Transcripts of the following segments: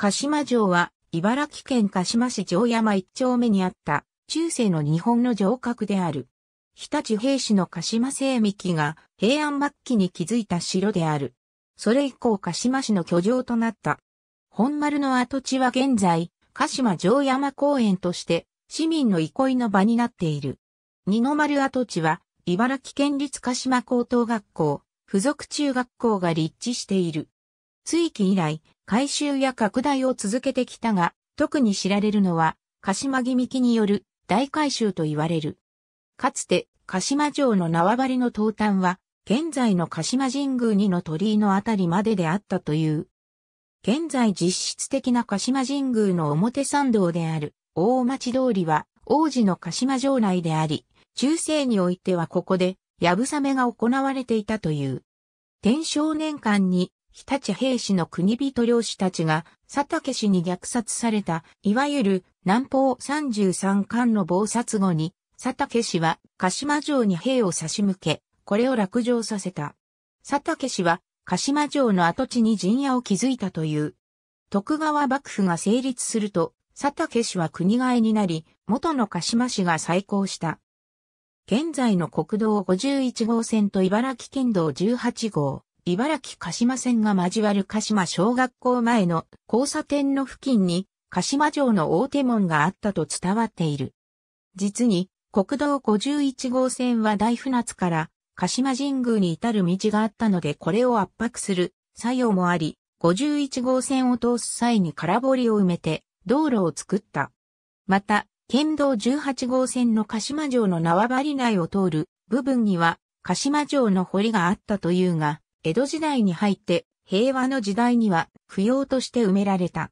鹿島城は、茨城県鹿島市城山一丁目にあった、中世の日本の城郭である。日立兵士の鹿島精幹が平安末期に築いた城である。それ以降鹿島市の居城となった。本丸の跡地は現在、鹿島城山公園として、市民の憩いの場になっている。二の丸跡地は、茨城県立鹿島高等学校、附属中学校が立地している。追記以来、改修や拡大を続けてきたが、特に知られるのは、鹿島木幹による大改修と言われる。かつて、鹿島城の縄張りの東端は、現在の鹿島神宮2の鳥居のあたりまでであったという。現在実質的な鹿島神宮の表参道である大町通りは王子の鹿島城内であり、中世においてはここでやぶさめが行われていたという。天正年間に日立兵士の国人漁師たちが佐竹氏に虐殺された、いわゆる南方33巻の暴殺後に、佐竹氏は鹿島城に兵を差し向け、これを落城させた。佐竹氏は鹿島城の跡地に陣屋を築いたという。徳川幕府が成立すると、佐竹氏は国替えになり、元の鹿島市が再興した。現在の国道51号線と茨城県道18号、茨城鹿島線が交わる鹿島小学校前の交差点の付近に鹿島城の大手門があったと伝わっている。実に国道51号線は大船津から鹿島神宮に至る道があったのでこれを圧迫する作用もあり、51号線を通す際に空堀を埋めて道路を作った。また、県道18号線の鹿島城の縄張り内を通る部分には鹿島城の堀があったというが、江戸時代に入って平和の時代には不要として埋められた。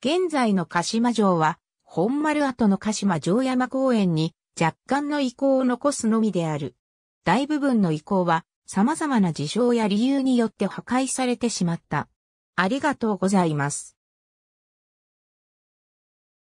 現在の鹿島城は本丸跡の鹿島城山公園に若干の遺構を残すのみである。大部分の遺構は様々な事象や理由によって破壊されてしまった。ありがとうございます。